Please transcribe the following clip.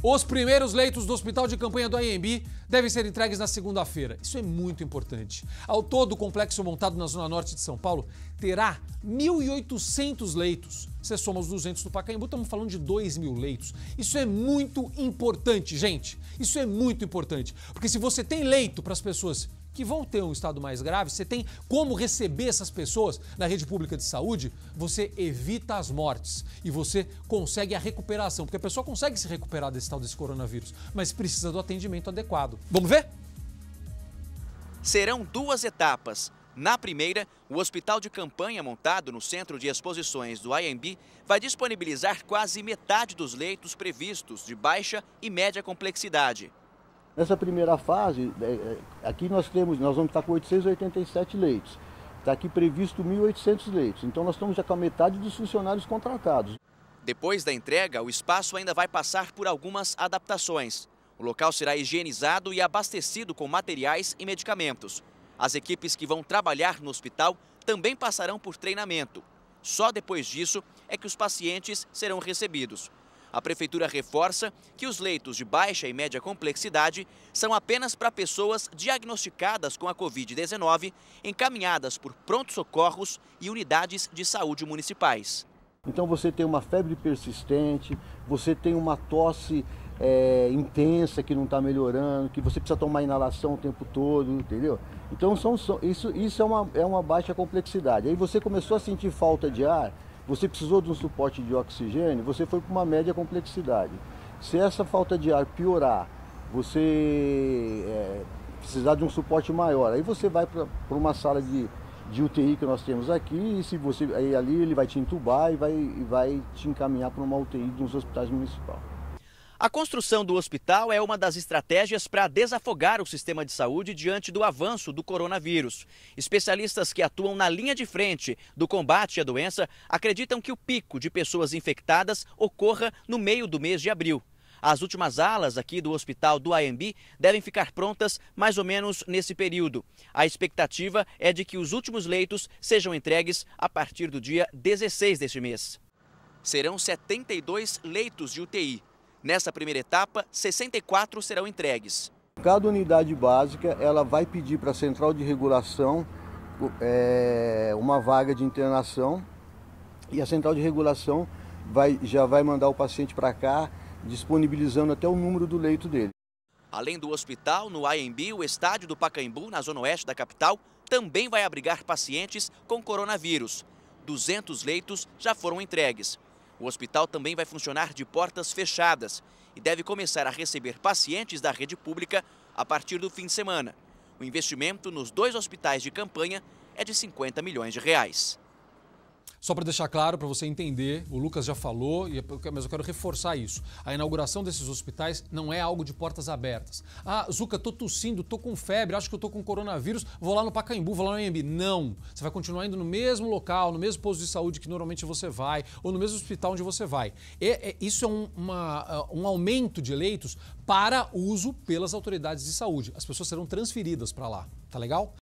Os primeiros leitos do hospital de campanha do AMB devem ser entregues na segunda-feira. Isso é muito importante. Ao todo, o complexo montado na zona norte de São Paulo terá 1.800 leitos. Você soma os 200 do Pacaembu, estamos falando de 2 mil leitos. Isso é muito importante, gente. Isso é muito importante. Porque se você tem leito para as pessoas que vão ter um estado mais grave, você tem como receber essas pessoas na rede pública de saúde, você evita as mortes e você consegue a recuperação, porque a pessoa consegue se recuperar desse tal desse coronavírus, mas precisa do atendimento adequado. Vamos ver? Serão duas etapas. Na primeira, o hospital de campanha montado no Centro de Exposições do IMB vai disponibilizar quase metade dos leitos previstos de baixa e média complexidade. Nessa primeira fase, é, é, aqui nós temos, nós vamos estar com 887 leitos. Está aqui previsto 1.800 leitos. Então nós estamos já com a metade dos funcionários contratados. Depois da entrega, o espaço ainda vai passar por algumas adaptações. O local será higienizado e abastecido com materiais e medicamentos. As equipes que vão trabalhar no hospital também passarão por treinamento. Só depois disso é que os pacientes serão recebidos. A prefeitura reforça que os leitos de baixa e média complexidade são apenas para pessoas diagnosticadas com a Covid-19, encaminhadas por pronto-socorros e unidades de saúde municipais. Então você tem uma febre persistente, você tem uma tosse é, intensa que não está melhorando, que você precisa tomar inalação o tempo todo, entendeu? Então são, são, isso, isso é, uma, é uma baixa complexidade. Aí você começou a sentir falta de ar, você precisou de um suporte de oxigênio, você foi para uma média complexidade. Se essa falta de ar piorar, você é, precisar de um suporte maior, aí você vai para uma sala de, de UTI que nós temos aqui, e se você aí ali ele vai te entubar e vai, e vai te encaminhar para uma UTI de uns hospitais municipais. A construção do hospital é uma das estratégias para desafogar o sistema de saúde diante do avanço do coronavírus. Especialistas que atuam na linha de frente do combate à doença acreditam que o pico de pessoas infectadas ocorra no meio do mês de abril. As últimas alas aqui do hospital do AMB devem ficar prontas mais ou menos nesse período. A expectativa é de que os últimos leitos sejam entregues a partir do dia 16 deste mês. Serão 72 leitos de UTI, Nessa primeira etapa, 64 serão entregues. Cada unidade básica ela vai pedir para a central de regulação é, uma vaga de internação e a central de regulação vai, já vai mandar o paciente para cá, disponibilizando até o número do leito dele. Além do hospital, no AMB, o estádio do Pacaembu, na zona oeste da capital, também vai abrigar pacientes com coronavírus. 200 leitos já foram entregues. O hospital também vai funcionar de portas fechadas e deve começar a receber pacientes da rede pública a partir do fim de semana. O investimento nos dois hospitais de campanha é de 50 milhões de reais. Só para deixar claro, para você entender, o Lucas já falou, é mas eu quero reforçar isso. A inauguração desses hospitais não é algo de portas abertas. Ah, Zuca, tô tossindo, tô com febre, acho que eu tô com coronavírus, vou lá no Pacaembu, vou lá no Anhembi. Não. Você vai continuar indo no mesmo local, no mesmo posto de saúde que normalmente você vai, ou no mesmo hospital onde você vai. E, é, é, isso é um, uma, ah, um aumento de leitos para uso pelas autoridades de saúde. As pessoas serão transferidas para lá. Tá legal?